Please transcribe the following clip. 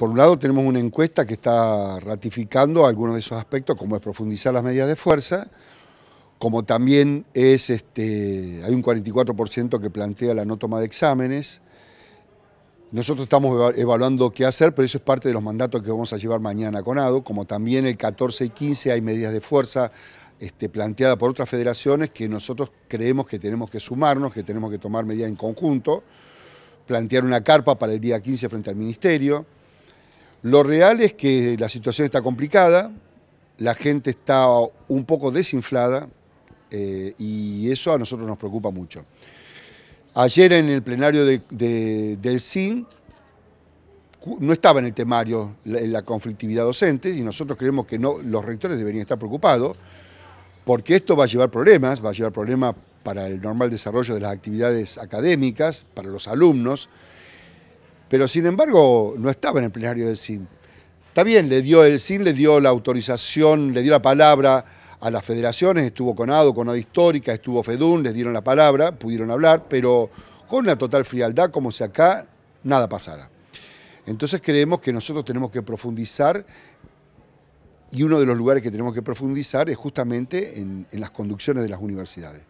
Por un lado tenemos una encuesta que está ratificando algunos de esos aspectos, como es profundizar las medidas de fuerza, como también es, este, hay un 44% que plantea la no toma de exámenes. Nosotros estamos evaluando qué hacer, pero eso es parte de los mandatos que vamos a llevar mañana con ADO, como también el 14 y 15 hay medidas de fuerza este, planteadas por otras federaciones que nosotros creemos que tenemos que sumarnos, que tenemos que tomar medidas en conjunto, plantear una carpa para el día 15 frente al Ministerio. Lo real es que la situación está complicada, la gente está un poco desinflada eh, y eso a nosotros nos preocupa mucho. Ayer en el plenario del SIN, no estaba en el temario la, conflictividad docente y nosotros creemos que los rectores deberían estar preocupados porque esto va a llevar problemas, va a llevar problemas para el normal desarrollo de las actividades académicas, para los alumnos, pero sin embargo, no estaba en el plenario del CIN. Está bien, le dio el CIN, le dio la autorización, le dio la palabra a las federaciones, estuvo con ADO, con Conado Histórica, estuvo Fedun, les dieron la palabra, pudieron hablar, pero con una total frialdad, como si acá nada pasara. Entonces creemos que nosotros tenemos que profundizar y uno de los lugares que tenemos que profundizar es justamente en, en las conducciones de las universidades.